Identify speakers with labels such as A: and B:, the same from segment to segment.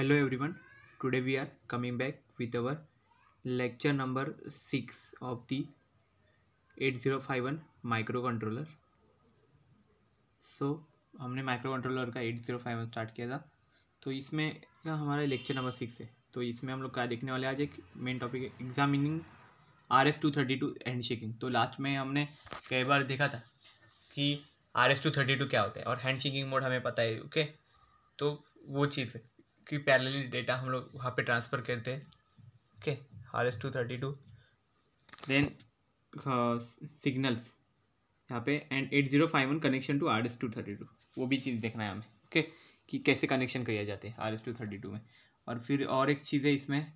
A: Hello today we are coming back with our lecture number six of the eight zero five one microcontroller so हमने microcontroller का eight zero five one start किया था तो इसमें का हमारा lecture number six है तो इसमें हम लोग क्या देखने वाले आज एक मेन टॉपिक है examining R S two thirty two handshaking तो लास्ट में हमने कई बार देखा था कि R S two thirty two क्या होता है और हैंड शेकिंग मोड हमें पता है ओके तो वो चीज़ है की पैरेलली डेटा हम लोग वहाँ पे ट्रांसफ़र करते हैं okay R S two thirty two then signals यहाँ पे and eight zero five one connection to R S two thirty two वो भी चीज़ देखना है हमें ओके okay? कि कैसे कनेक्शन किया जाते हैं R S two thirty two में और फिर और एक चीज़ है इसमें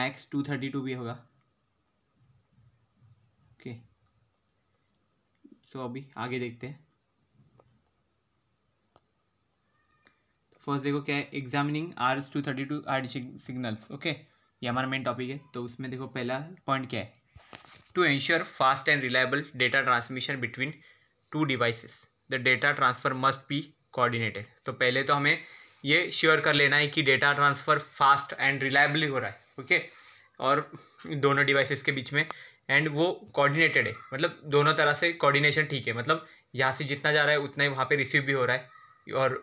A: मैक्स टू थर्टी टू भी होगा ओके okay. सो so, अभी आगे देखते हैं फर्स्ट देखो क्या है examining R two thirty two R signals okay ये हमारा मेन टॉपिक है तो उसमें देखो पहला पॉइंट क्या है to ensure fast and reliable data transmission between two devices the data transfer must be coordinated तो पहले तो हमें ये श्योर कर लेना है कि data transfer fast and reliably हो रहा है ओके okay? और दोनों डिवाइसेस के बीच में एंड वो कोऑर्डिनेटेड है मतलब दोनों तरह से कोऑर्डिनेशन ठीक है मतलब यहाँ से जितना जा रहा है उतना ही वहाँ पे रिसीव भी हो रहा है और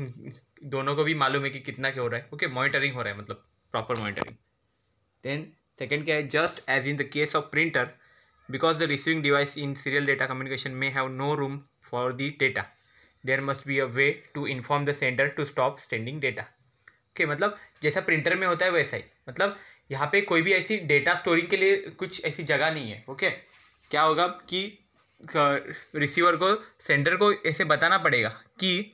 A: दोनों को भी मालूम है कि कितना क्या हो रहा है ओके मॉनिटरिंग हो रहा है मतलब प्रॉपर मॉनिटरिंग देन सेकेंड क्या है just as in the case of printer because the receiving device in serial data communication में have no room for the data there must be a way to inform the sender to stop sending data okay मतलब जैसा printer में होता है वैसा ही मतलब यहाँ पे कोई भी ऐसी डेटा स्टोरिंग के लिए कुछ ऐसी जगह नहीं है ओके okay? क्या होगा कि रिसीवर को सेंडर को ऐसे बताना पड़ेगा कि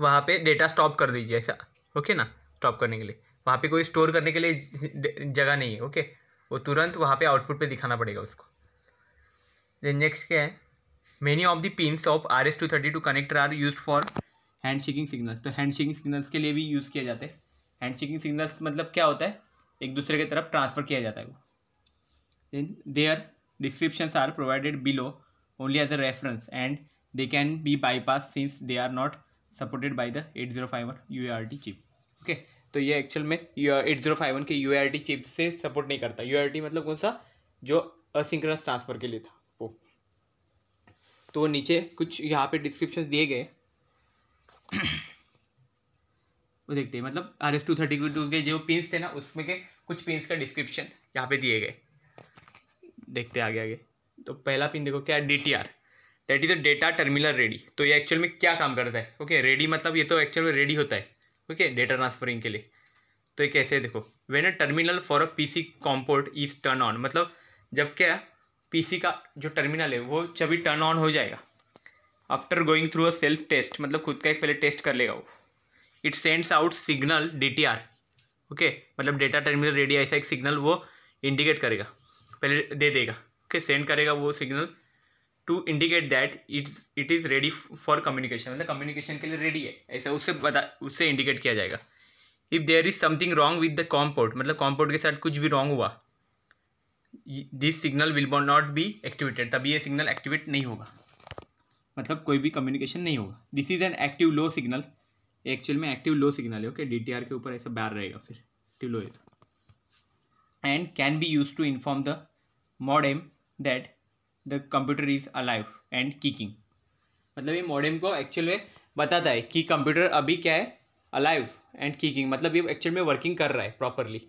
A: वहाँ पे डेटा स्टॉप कर दीजिए ऐसा ओके ना स्टॉप करने के लिए वहाँ पे कोई स्टोर करने के लिए जगह नहीं है ओके वो तुरंत वहाँ पे आउटपुट पे दिखाना पड़ेगा उसको देन नेक्स्ट क्या है many of the pins of R S two thirty two connector are use for handshaking signals तो हैंड शेकिंग सिग्नल्स के लिए भी यूज़ किया जाता है हैंड शेकिंग सिग्नल्स मतलब क्या होता है एक दूसरे की तरफ ट्रांसफ़र किया जाता है वो then their descriptions are provided below only as a reference and they can be bypassed since they are not supported by the 8051 UART chip. Okay okay, तो ये एक्चुअल में एट जीरो फाइव वन के U chip से support नहीं करता you R T मतलब कौन सा जो असिंक्रस ट्रांसफ़र के लिए था वो तो नीचे कुछ यहाँ पे डिस्क्रिप्शन दिए गए वो देखते हैं मतलब R S two thirty two के जो पिन्स थे ना उसमें के कुछ पिन्स का डिस्क्रिप्शन यहाँ पे दिए गए देखते आगे आगे तो पहला पिन देखो क्या है D T R DTR is the data terminal ready तो ये एक्चुअल में क्या काम करता है ओके रेडी मतलब ये तो एक्चुअल में रेडी होता है ओके डेटा ट्रांसफरिंग के लिए तो ये कैसे है देखो when a terminal for a P C com port is turn on मतलब जब क्या सी का जो टर्मिनल है वो जब टर्न ऑन हो जाएगा after going through a self test मतलब खुद का एक पहले टेस्ट कर लेगा वो it sends out signal D T R okay मतलब डेटा टर्मिनल रेडी ऐसा एक सिग्नल वो इंडिकेट करेगा पहले दे देगा ओके सेंड करेगा वो signal to indicate that it's it is ready for communication मतलब कम्युनिकेशन के लिए रेडी है ऐसा उससे बता उससे इंडिकेट किया जाएगा if there is something wrong with the com port मतलब कॉम्पोर्ट के साथ कुछ भी रॉन्ग हुआ this signal will not be activated तभी ये सिग्नल एक्टिवेट नहीं होगा मतलब कोई भी कम्युनिकेशन नहीं होगा this is an active low signal actual में एक्टिव लो सिग्नल है ओके डी के ऊपर ऐसा बैर रहेगा फिर एक्टिव लो है तो। and can be used to inform the modem that the computer is alive and kicking मतलब ये modem को actual में बताता है कि computer अभी क्या है alive and kicking मतलब ये actual में working कर रहा है properly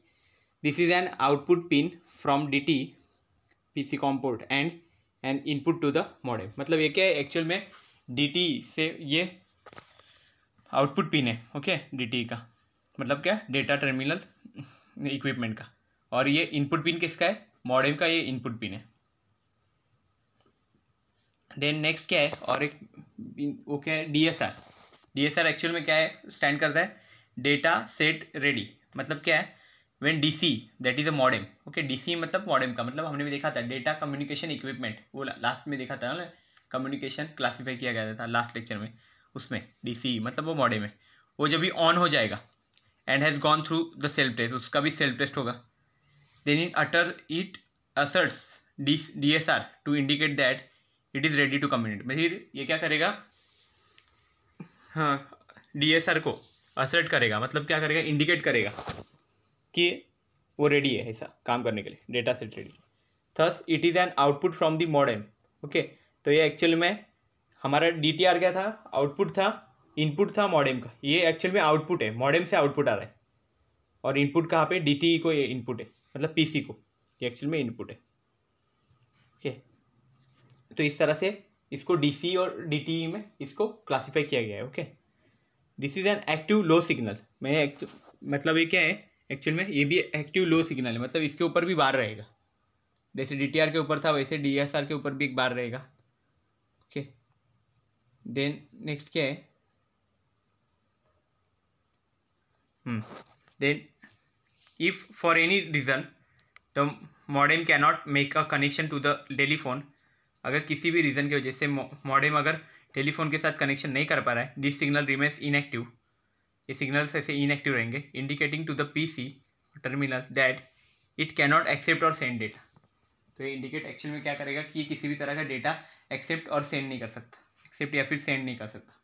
A: this is an output pin from DT PC com port and an input to the modem मतलब ये क्या है actual में DT टी से ये आउटपुट पिन है ओके डी टी का मतलब क्या डेटा टर्मिनल इक्विपमेंट का और ये इनपुट पिन किसका है मॉडेम का ये इनपुट पिन है देन नेक्स्ट क्या है और एक वो क्या है डीएसआर डीएसआर एक्चुअल में क्या है स्टैंड करता है डेटा सेट रेडी मतलब क्या है when D C that is a modem okay D C मतलब मॉडेम का मतलब हमने भी देखा था डेटा कम्युनिकेशन इक्विपमेंट वो लास्ट में देखा था ना कम्युनिकेशन क्लासीफाई किया गया था लास्ट लेक्चर में उसमें डी सी मतलब वो मॉडेम है वो जब भी ऑन हो जाएगा and has gone through the self test उसका भी सेल्फ टेस्ट होगा Then in utter it asserts D D S R to indicate that it is ready to communicate फिर ये क्या करेगा हाँ डी एस आर को असर्ट करेगा मतलब क्या करेगा इंडिकेट करेगा कि वो रेडी है ऐसा काम करने के लिए data set ready thus it is an output from the modem okay तो ये एक्चुअल में हमारा डी टी आर क्या था आउटपुट था इनपुट था मॉडर्म का ये एक्चुअल में आउटपुट है मॉडर्म से आउटपुट आ रहा है और इनपुट कहाँ पे डी e को ये इनपुट है मतलब पी को ये एक्चुअल में इनपुट है ओके तो इस तरह से इसको डी और डी e में इसको क्लासीफाई किया गया है okay this is an active low signal मैं मतलब ये क्या है एक्चुअल में ये भी एक्टिव लो सिग्नल है मतलब इसके ऊपर भी बार रहेगा जैसे डी के ऊपर था वैसे डी के ऊपर भी एक बार रहेगा ओके देन नेक्स्ट क्या है then hmm. If for any reason the modem cannot make a connection to the telephone, अगर किसी भी रीज़न की वजह से मॉडेम अगर टेलीफोन के साथ कनेक्शन नहीं कर पा रहा है दिस सिग्नल रिमेन्स इनएक्टिव ये सिग्नल्स ऐसे इनएक्टिव रहेंगे indicating to the PC terminal that it cannot accept और सेंड डेटा तो ये इंडिकेट एक्चुअल में क्या करेगा कि किसी भी तरह का डेटा एक्सेप्ट और सेंड नहीं कर सकता एक्सेप्ट या फिर सेंड नहीं कर सकता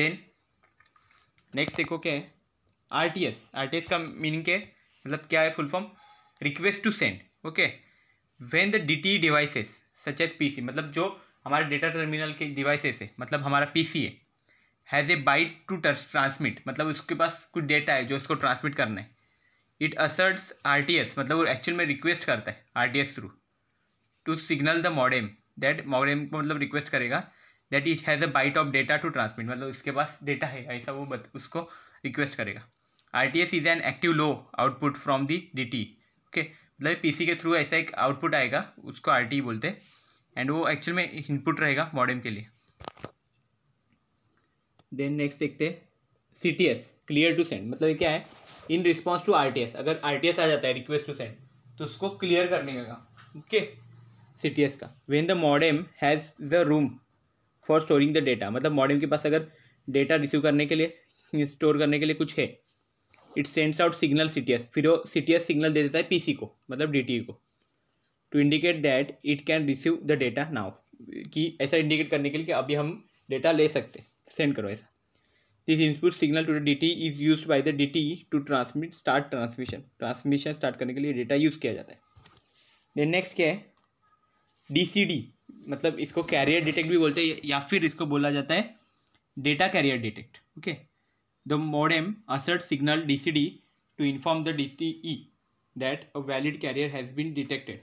A: देन नेक्स्ट देखो क्या है R T S R T S का मीनिंग क्या है मतलब क्या है full form request to send okay when the D T devices such as P C मतलब जो हमारे डेटा टर्मिनल के डिवाइसेस है मतलब हमारा पी सी है has a byte to transmit मतलब उसके पास कुछ डेटा है जो उसको ट्रांसमिट करना है it asserts R T S मतलब वो एक्चुअल में रिक्वेस्ट करता है R T S through to signal the modem that modem को मतलब रिक्वेस्ट करेगा that it has a byte of data to transmit मतलब उसके पास डेटा है ऐसा वो बत, उसको रिक्वेस्ट करेगा R T S is an active low output from the D T okay मतलब पी सी के थ्रू ऐसा एक आउटपुट आएगा उसको आर टी बोलते हैं एंड वो एक्चुअल में इनपुट रहेगा मॉडर्म के लिए देन नेक्स्ट देखते हैं C T S clear to send मतलब क्या है in response to R T S अगर आर टी एस आ जाता है रिक्वेस्ट टू सेंड तो उसको क्लियर करने का ओके सी टी एस का when the modem has the room for storing the data मतलब मॉडेम के पास अगर डेटा रिसीव करने के लिए स्टोर करने के लिए कुछ है it sends out signal C फिर वो सी सिग्नल दे देता है पीसी को मतलब डी e को to indicate that it can receive the data now कि ऐसा इंडिकेट करने के लिए कि अभी हम डेटा ले सकते सेंड करो ऐसा this input signal to the D T is use by the D T to transmit start transmission transmission start करने के लिए डेटा यूज़ किया जाता है देन नेक्स्ट क्या है डी सी डी मतलब इसको कैरियर डिटेक्ट भी बोलते हैं या फिर इसको बोला जाता है data carrier detect okay okay? The modem asserts signal DCD to inform the E e that a valid carrier has been detected.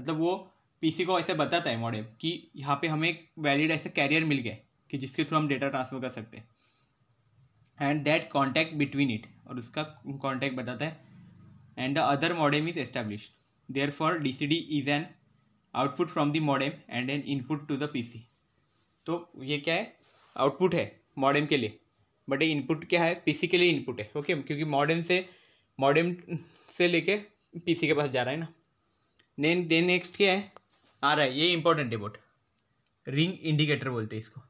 A: मतलब वो पीसी को ऐसे बताता है मॉडेम कि यहाँ पे हमें एक वैलिड ऐसा कैरियर मिल गया कि जिसके थ्रू हम डेटा ट्रांसफ़र कर सकते हैं and that contact between it और उसका कॉन्टैक्ट बताता है and the other modem is establish therefore D C D is an output from the modem and an input to the P C तो ये क्या है आउटपुट है modem के लिए बट ये इनपुट क्या है पीसी के लिए इनपुट है ओके क्योंकि मॉडर्न से मॉडर्न से लेके पीसी के पास जा रहा है ना नैन देन नेक्स्ट क्या है आ रहा है ये इंपॉर्टेंट है बोट रिंग इंडिकेटर बोलते हैं इसको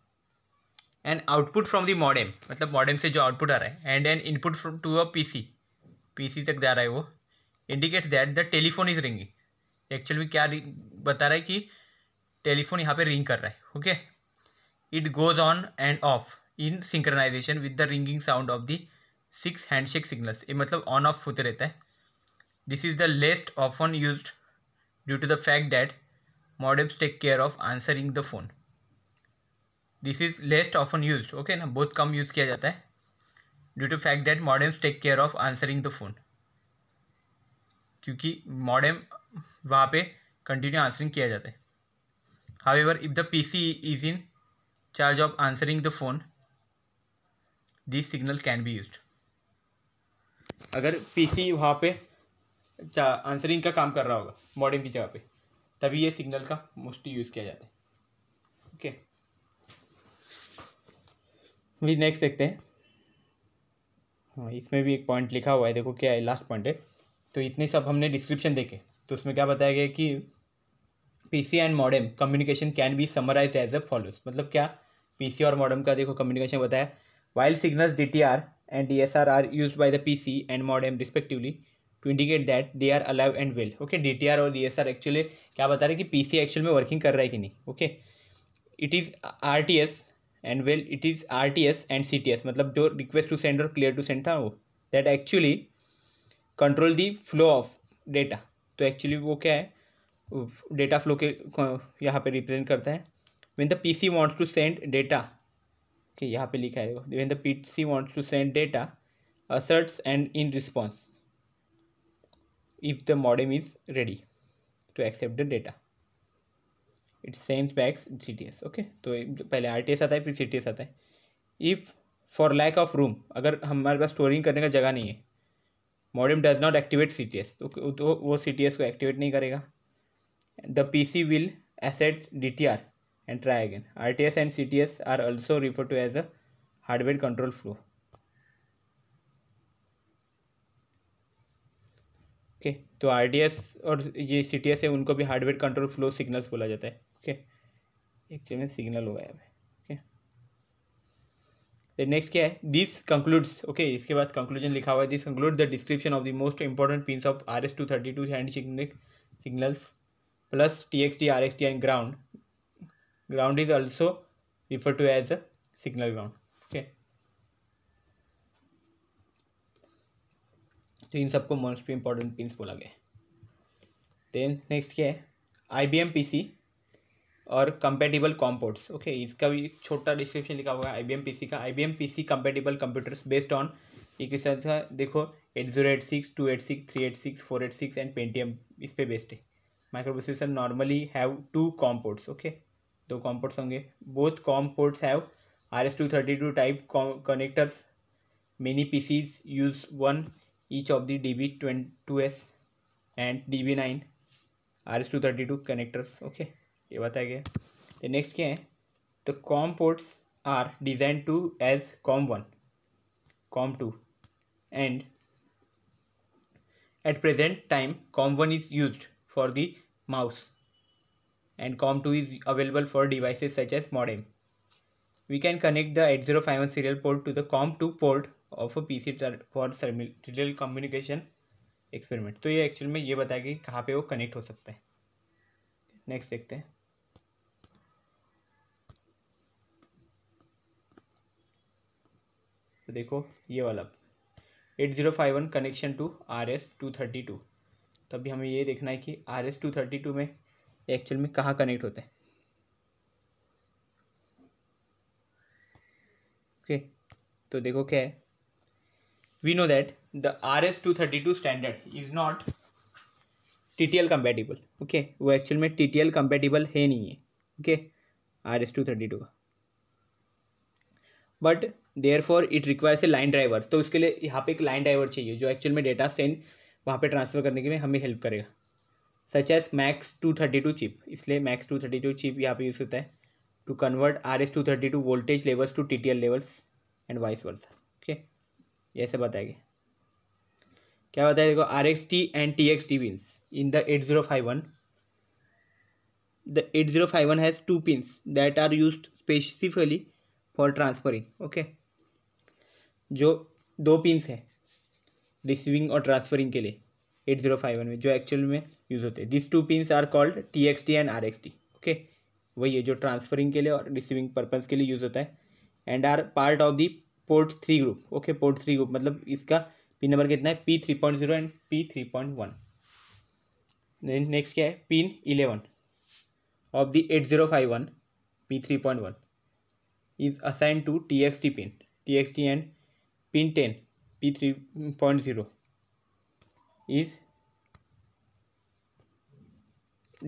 A: and output from the modem मतलब मॉडेम से जो आउटपुट आ रहा है and and input to a PC PC तक जा रहा है वो indicate that the telephone is ringing actual में क्या बता रहा है कि टेलीफोन यहाँ पे रिंग कर रहा है okay it goes on and off in synchronization with the ringing sound of the six handshake signals ये मतलब ऑन ऑफ होते रहता है this is the least often use due to the fact that modems take care of answering the phone this is least often use okay ना बहुत कम use किया जाता है due to fact that modems take care of answering the phone क्योंकि modem वहाँ पे continue answering किया जाता है ever if the C is in charge of answering the phone this signal can be use अगर पीसी वहाँ पर answering का काम कर रहा होगा मॉडर्न की जगह पे तभी ये सिग्नल का मोस्टली यूज़ किया जाता है ओके वी नेक्स्ट देखते हैं हाँ इसमें भी एक पॉइंट लिखा हुआ है देखो क्या है लास्ट पॉइंट है तो इतने सब हमने डिस्क्रिप्शन देखे तो उसमें क्या बताया गया कि PC and modem communication can be summarize as a follows मतलब क्या पीसी और मॉडेम का देखो कम्युनिकेशन बताया While signals DTR and DSR are used by the PC and modem respectively to indicate that they are alive and well. Okay, DTR or DSR actually क्या बता रहे कि PC सी एक्चुअल में working कर रहा है कि नहीं okay it is R T S and well it is R T S and C T S मतलब जो रिक्वेस्ट टू सेंड और क्लियर टू सेंड था वो that actually control the flow of data तो एक्चुअली वो क्या है data flow के यहाँ पर रिप्रेजेंट करता है when the P C wants to send data कि यहाँ पे लिखा है when the P C wants to send data asserts and in response if the modem is ready to accept the data it sends backs C T S okay तो पहले are T S आता है फिर सी T S आता है if for lack of room अगर हमारे पास स्टोरिंग करने का जगह नहीं है modem does not activate C T S तो वो सी टी एस को एक्टिवेट नहीं करेगा the P C will assert D T R and try again. RTS and CTS are also referred to as a hardware control flow. Okay okay, तो RDS और ये सी CTS है उनको भी hardware control flow signals बोला जाता है okay actually में सिग्नल हो गया ओके नेक्स्ट क्या है दिस कंक्लूड्स ओके इसके बाद कंक्लूजन लिखा हुआ है this conclude the description of the most important pin of R S two thirty two hand signal signals plus T X T R X T and ground ground is also referred to as a signal ground okay तो इन सबको most important pins बोला गया then next क्या है I B M P C और compatible कॉम्पोर्ट्स okay इसका भी छोटा डिस्क्रिप्शन लिखा हुआ है I B M P C का I B M P C compatible computers based on एक का देखो eight zero eight six two eight six three eight six four eight six and Pentium इस पर बेस्ड है microprocessor normally have two COM ports okay दो COM ports होंगे both COM ports have R S two thirty two type connectors many PCs use one each of the D B to S and D B nine R S two thirty two connectors okay ये बताया गया तो next क्या है तो COM ports are design to as COM one COM two and at present time COM one is use for the mouse and COM2 is available for devices such as modem. We can connect the 8051 serial port to the COM2 port of a PC for serial communication experiment तो ये actual में ये बताया कि कहाँ पे वो connect हो सकता है नेक्स्ट देखते हैं तो देखो ये वाला eight zero five one connection to R S two thirty two तो अभी हमें ये देखना है कि R S two thirty two में एक्चुअल में कहाँ कनेक्ट होते हैं ओके तो देखो क्या है we know that the R S two thirty two standard is not T T L compatible okay वो एक्चुअल में टी टी एल कंपेटिबल है नहीं है okay R S two thirty two का but therefore it requires a line driver तो उसके लिए यहाँ पे एक लाइन ड्राइवर चाहिए जो एक्चुअल में डेटा सेंड वहाँ पे ट्रांसफ़र करने के लिए हमें हेल्प करेगा such as MAX two thirty two chip इसलिए MAX two thirty two chip यहाँ पे यूज़ होता है to convert R S two thirty two voltage levels to T T L levels and vice versa okay ये सब बताएंगे क्या बताया देखो R X T and T X T pins in the eight zero five one the eight zero five one has two pins that are use specifically for transferring okay जो दो pins है receiving और transferring के लिए eight zero five one में जो actual में use होते हैं this two pin are called T X T and R X T okay वही है जो ट्रांसफरिंग के लिए और रिसीविंग पर्पज़ के लिए यूज़ होता है and are part of the port three group okay port three group मतलब इसका पिन नंबर कितना है P three point zero and P three point one next क्या है pin eleven of the eight zero five one P three point one is assign to T X T pin T X T and pin ten P three point zero is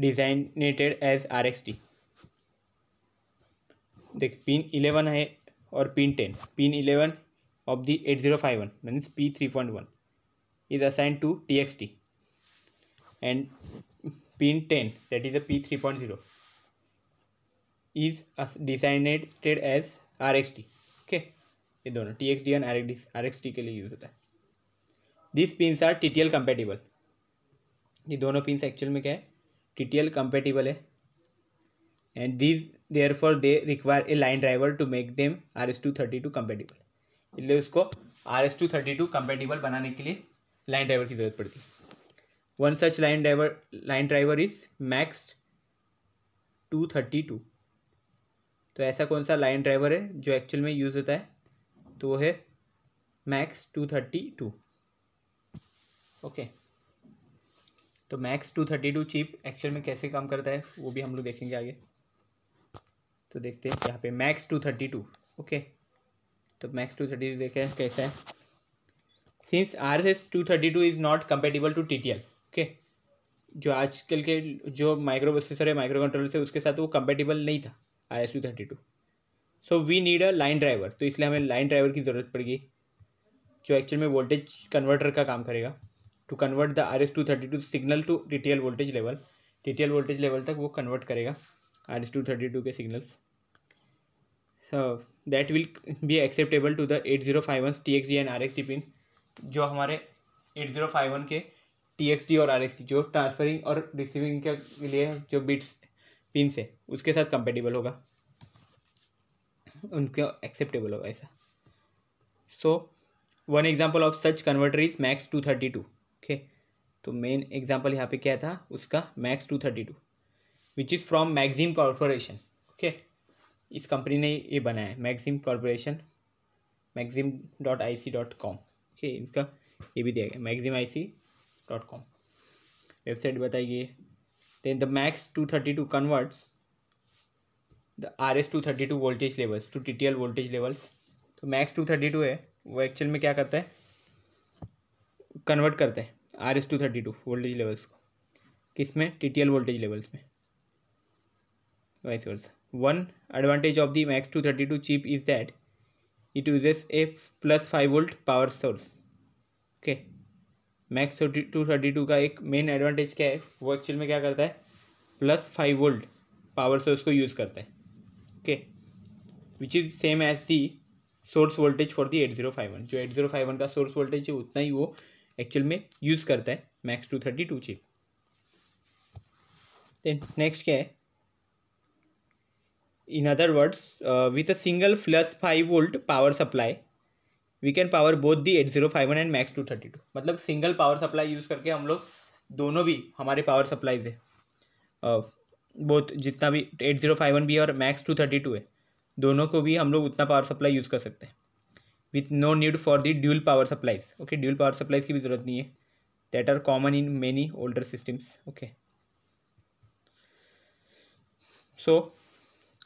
A: designated as RxD. देख pin eleven है और pin ten pin eleven of the eight zero five one means P three point one is assign to T X T and pin ten that is a P three point zero is designated as R X T okay ये दोनों T X D and R X D के लिए use होता है this pin are T T L compatible ये दोनों pin actual में क्या है टी टी एल कम्पेटिबल है and this therefore they require a line driver to make them R S two thirty two compatible इसलिए उसको R S two thirty two compatible बनाने के लिए लाइन ड्राइवर की जरूरत पड़ती है one such line driver line driver is MAX two thirty two तो ऐसा कौन सा लाइन ड्राइवर है जो एक्चुअल में यूज़ होता है तो वो है MAX two thirty two okay तो MAX two thirty two chip actual में कैसे काम करता है वो भी हम लोग देखेंगे आगे तो देखते हैं यहाँ पे MAX two thirty two okay तो मैक्स टू थर्टी टू देखें कैसा है since R S two thirty two is not compatible to T T L okay जो आजकल के जो माइक्रो प्रोसेसर है माइक्रो कंट्रोल से उसके साथ वो कम्पेटिबल नहीं था R S two thirty two so we need a line driver तो इसलिए हमें लाइन ड्राइवर की ज़रूरत पड़ेगी जो एक्चुअल में वोल्टेज कन्वर्टर का काम करेगा to convert the R S two thirty two signal to D T L voltage level L voltage level तक वो कन्वर्ट करेगा R S two thirty two के signals that will be acceptable to the eight zero five one T X D and R X D pin जो हमारे eight zero five one के T X D और R X D जो transferring और receiving के लिए जो bits pin से उसके साथ कंपेटेबल होगा उनके एक्सेप्टेबल होगा ऐसा so one example of such converter is MAX two thirty two okay तो मेन एग्जाम्पल यहाँ पे क्या था उसका MAX two thirty two which is from Maxim corporation okay इस कंपनी ने ये बनाया है Maxim corporation Maxim dot I C dot com okay इसका ये भी दिया गया Maxim I C dot com website बताइए then the MAX two thirty two converts the R S two thirty two voltage levels to T T L voltage levels तो MAX two thirty two है वो actual में क्या करता है convert करते हैं R S two thirty two voltage levels को किस में T T L voltage levels में vice versa one advantage of the MAX two thirty two chip is that it uses a plus five volt power source okay MAX two thirty two का एक main advantage क्या है वो actual में क्या करता है plus five volt power source को यूज़ करता है okay which is same as the source voltage for the eight zero five one जो एट ज़ीरो फाइव वन का सोर्स वोल्टेज है उतना ही वो एक्चुअल में यूज़ करता है MAX two thirty two chip next क्या है in other words with a single plus five volt power supply we can power both the eight zero five one and MAX two thirty two मतलब single power supply use करके हम लोग दोनों भी हमारे power supplies है both जितना भी एट जीरो फाइव वन भी है और मैक्स टू थर्टी टू है दोनों को भी हम लोग उतना पावर सप्लाई यूज़ कर सकते हैं with no need for the dual power supplies okay dual power supplies की भी जरूरत नहीं है that are common in many older systems okay so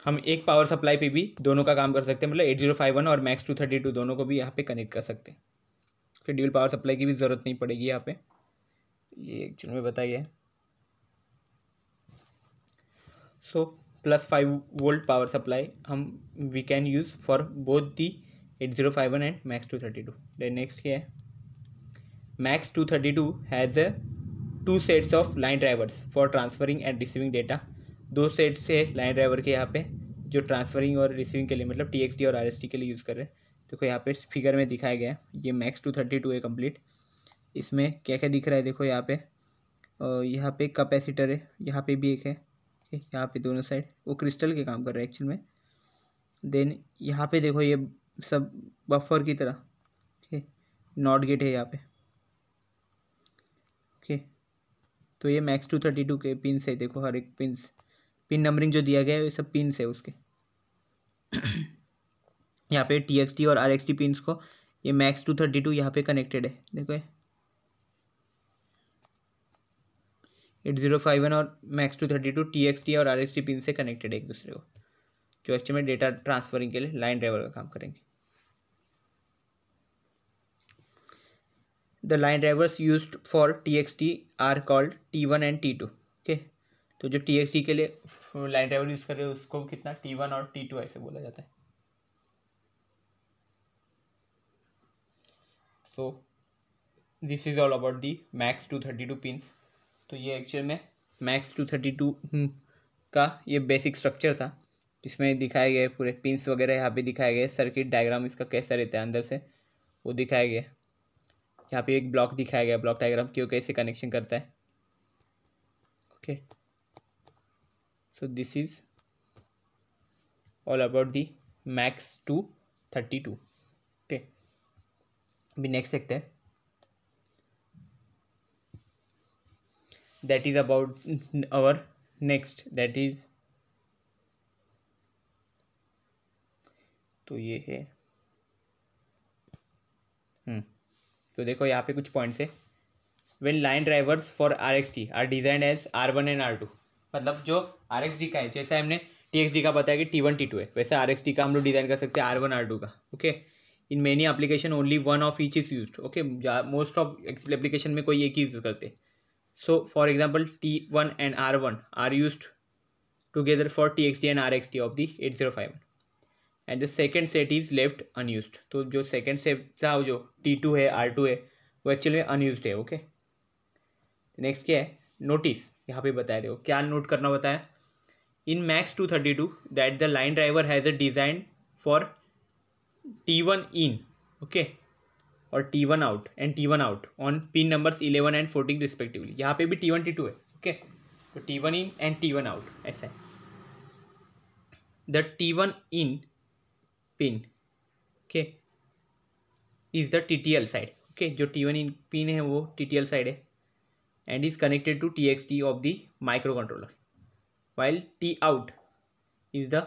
A: हम एक पावर सप्लाई पे भी दोनों का काम कर सकते हैं मतलब एट जीरो फाइव वन और मैक्स टू थर्टी टू दोनों को भी यहाँ पे कनेक्ट कर सकते हैं फिर ड्यूल पावर सप्लाई की भी ज़रूरत नहीं पड़ेगी यहाँ पे ये चीज में बताइए so plus five volt power supply हम we can use for both the eight zero five one and MAX two thirty two then next क्या है MAX two thirty two has two sets of line drivers for transferring and receiving data दो sets है line driver के यहाँ पे जो transferring और receiving के लिए मतलब टी और आर के लिए यूज़ कर रहे हैं देखो यहाँ पे फिगर में दिखाया गया है ये मैक्स टू थर्टी टू है कम्प्लीट इसमें क्या क्या दिख रहा है देखो यहाँ पे और यहाँ पे कैपेसिटर है यहाँ पे भी एक है यहाँ पे दोनों साइड वो क्रिस्टल के काम कर रहे हैं एक्चुअल में देन यहाँ पे देखो ये सब बफर की तरह ओके नॉट गेट है यहाँ पे ओके तो ये मैक्स टू थर्टी टू के पिन है देखो हर एक पिन पिन नंबरिंग जो दिया गया है ये सब पिन है उसके यहाँ पे टी एक्स टी और आर एक्स टी पिन को ये मैक्स टू थर्टी टू यहाँ पे कनेक्टेड है देखो ये एट जीरो फाइव वन और MAX two thirty two T X T और आर एक्स टी पिन से कनेक्टेड है एक दूसरे को जो एक्चुअल में डेटा ट्रांसफरिंग के लिए लाइन ड्राइवर का काम करेंगे the line drivers use for T X T are called T one and T two okay तो जो टी एक्स टी के लिए लाइन ड्राइवर यूज़ कर रहे हो उसको कितना टी वन और टी टू ऐसे बोला जाता है so this is all about the MAX two thirty two pins तो ये एक्चुअल में मैक्स टू थर्टी टू का ये बेसिक स्ट्रक्चर था इसमें दिखाया गया पूरे पिंस वगैरह यहाँ पे दिखाए गए सर्किट डायग्राम इसका कैसा रहता है अंदर से वो दिखाया गया यहाँ पे एक ब्लॉक दिखाया गया ब्लॉक डायग्राम क्यों कैसे कनेक्शन करता है okay so this is all about the MAX two thirty two okay अभी नेक्स्ट देखते हैं that is about our next that is तो ये है हम्म तो देखो यहाँ पे कुछ पॉइंट्स है when line drivers for R X T are design as R one and R two मतलब जो आर एक्स डी का है जैसे हमने टी एक्स डी का बताया कि टी वन टी टू है वैसे आर एक्स डी का हम लोग डिज़ाइन कर सकते हैं आर वन आर टू का okay in many application only one of each is use okay most of application में कोई एक ही यूज़ करते so for example T one and R one are use together for T X D and R X T of the eight zero five and the second set is left unused तो जो second set था जो T two है are to है वो actually unused है okay next क्या है नोटिस यहाँ पे बता रहे हो क्या नोट करना बताया in MAX two thirty two that the line driver has a design for T one in okay और T one out and T one out on pin numbers eleven and fourteen respectively यहाँ पे भी T one T two है okay तो T one in and T one out ऐसा है the T one in pin okay is the T T L side okay जो T one pin है वो टी टी एल साइड है and is connected to T X T of the microcontroller while T out is the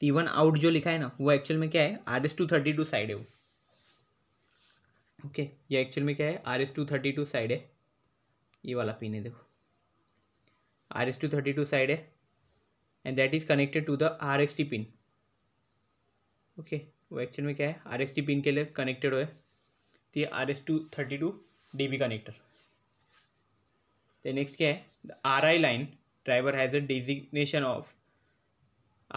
A: T one out जो लिखा है ना वो actual में क्या है R S two thirty two side है वो ओके ये एक्चुअल में क्या है R S two thirty two side है ये वाला पिन है देखो R S two thirty two side है and that is connected to the R X T pin okay वो एक्चुअल में क्या है आर एक्स टी पिन के लिए कनेक्टेड हुए तो ये R S two thirty two D B connector तो नेक्स्ट क्या है R I line driver has a designation of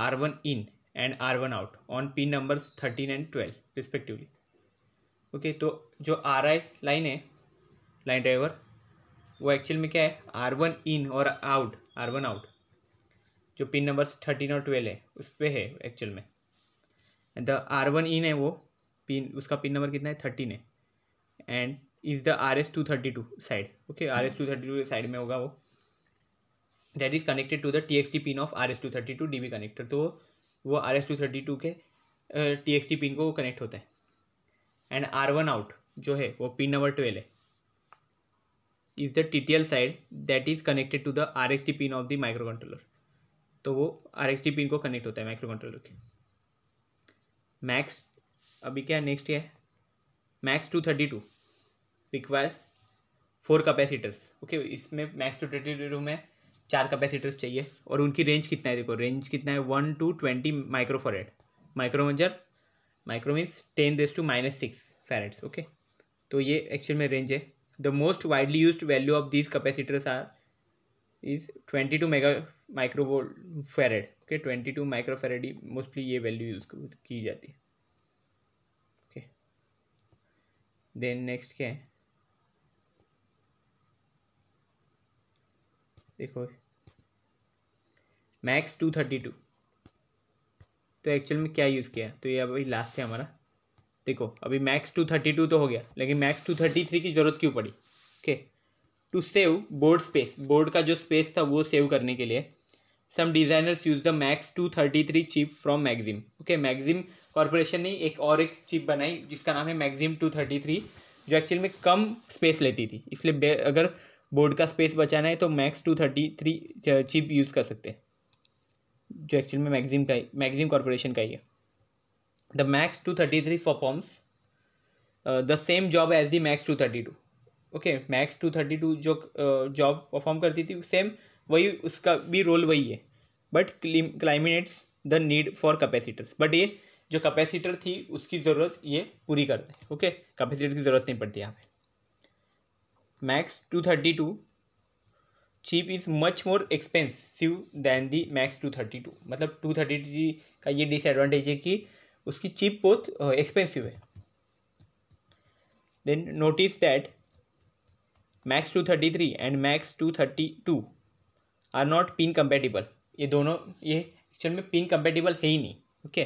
A: R one in and R one out on pin number thirteen and twelve respectively okay तो जो R I line है line driver वो actual में क्या है आर वन इन और out R one out जो pin numbers thirteen और ट्वेल्व है उस पर है एक्चुअल में द आर वन इन है वो पिन उसका पिन नंबर कितना है थर्टीन है and is the R S two thirty two side okay R S two thirty two side में होगा वो that is connected to the T X T pin of R S two thirty two D B connector तो वो R S two thirty two के T X T pin को connect होता है and R one out जो है वो pin number twelve है is the T T L side that is connected to the R X T pin of the microcontroller तो वो R X T pin को connect होता है micro controller के मैक्स अभी क्या नेक्स्ट है MAX two thirty two requires four capacitors okay इसमें मैक्स टू थर्टी टू में चार कैपेसिटर्स चाहिए और उनकी रेंज कितना है देखो रेंज कितना है one to twenty micro farad micrometer micro means ten raise to minus six farads okay तो ये एक्चुअल में रेंज है the most widely use value of these capacitors are is two mega microvolt farad okay two micro farad mostly ये value use की जाती है okay then next क्या है देखो मैक्स टू थर्टी टू तो एक्चुअल में क्या यूज़ किया तो ये अभी लास्ट है हमारा देखो अभी मैक्स टू थर्टी टू तो हो गया लेकिन मैक्स टू थर्टी थ्री की ज़रूरत क्यों पड़ी okay okay. To save board space board का जो स्पेस था वो सेव करने के लिए some designers use the MAX two thirty three chip from Maxim okay Maxim corporation ने एक और एक चिप बनाई जिसका नाम है मैगजिम टू थर्टी थ्री जो एक्चुअल में कम स्पेस लेती थी इसलिए अगर बोर्ड का स्पेस बचाना है तो MAX two thirty three chip use कर सकते हैं जो एक्चुअल में मैगजिम का ही मैगजिम कॉरपोरेशन का ही है the MAX two thirty three performs the same job as the MAX two thirty two okay MAX two thirty two जो जॉब परफॉर्म करती थी सेम वही उसका भी रोल वही है but climates the need for capacitors but ये जो कैपेसिटर थी उसकी ज़रूरत ये पूरी करते हैं ओके कैपेसिटर की ज़रूरत नहीं पड़ती यहाँ पे MAX two thirty two chip is much more expensive than the MAX two thirty two मतलब टू थर्टी टू का ये डिसएडवांटेज है कि उसकी चीप बहुत एक्सपेंसिव है then notice that MAX two thirty three and MAX two thirty two are not pin compatible ये दोनों ये एक्चुअल में पिन कंपेटिबल है ही नहीं ओके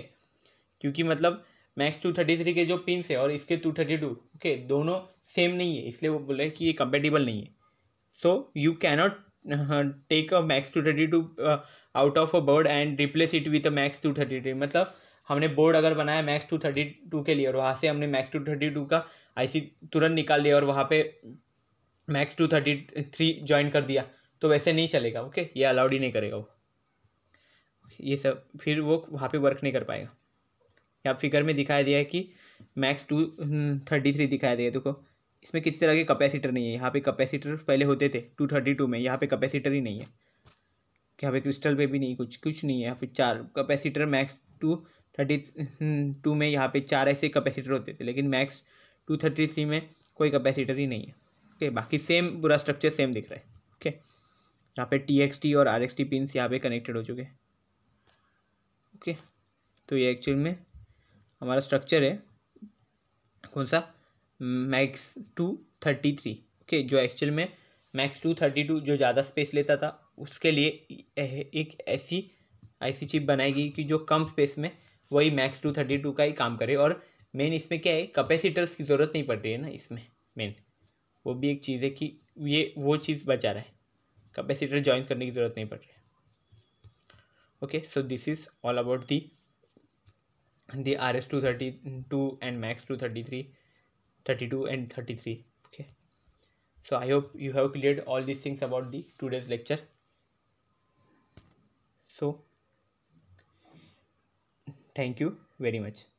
A: क्योंकि मतलब मैक्स टू थर्टी थ्री के जो पिन है और इसके टू थर्टी टू ओके दोनों सेम नहीं है इसलिए वो बोल रहे हैं कि ये कंपेटिबल नहीं है so you cannot take a MAX two thirty two out of a board and replace it with a MAX two thirty three मतलब हमने बोर्ड अगर बनाया मैक्स टू थर्टी टू के लिए और वहाँ से हमने मैक्स टू थर्टी टू का आई सी तुरंत निकाल लिया और वहाँ पे MAX two thirty three join कर दिया तो वैसे नहीं चलेगा ओके ये अलाउड ही नहीं करेगा वो ये सब फिर वो वहाँ पे वर्क नहीं कर पाएगा यहाँ फिगर में दिखाया दिया है कि MAX two hmm, thirty three दिखाया दिया देखो इसमें किस तरह के कैपेसिटर नहीं है यहाँ पे कैपेसिटर पहले होते थे टू थर्टी टू में यहाँ पे कैपेसिटर ही नहीं है यहाँ पे क्रिस्टल पे भी नहीं कुछ कुछ नहीं है यहाँ पे चार capacitor MAX two thirty two hmm, में यहाँ पे चार ऐसे कैपेसिटर होते थे लेकिन मैक्स टू थर्टी थ्री में कोई कैपेसिटर ही नहीं है ओके बाकी सेम पूरा स्ट्रक्चर सेम दिख रहा है ओके यहाँ पे टी एक्स टी और आर एक्स टी पिन यहाँ पे कनेक्टेड हो चुके हैं ओके तो ये एक्चुअल में हमारा स्ट्रक्चर है कौन सा MAX two thirty three okay जो एक्चुअल में मैक्स टू थर्टी टू जो ज़्यादा स्पेस लेता था उसके लिए एक ऐसी ऐसी चिप बनाई गई कि जो कम स्पेस में वही मैक्स टू थर्टी टू का ही काम करे और मेन इसमें क्या है कैपेसिटर्स की ज़रूरत नहीं पड़ रही है ना इसमें मेन वो भी एक चीज़ है कि ये वो चीज़ बचा रहा है कैपेसिटर ज्वाइन करने की ज़रूरत नहीं पड़ रही okay so this is all about the the R S two thirty two and MAX two thirty three thirty two and thirty three okay so I hope you have clear all this things about the two days lecture so thank you very much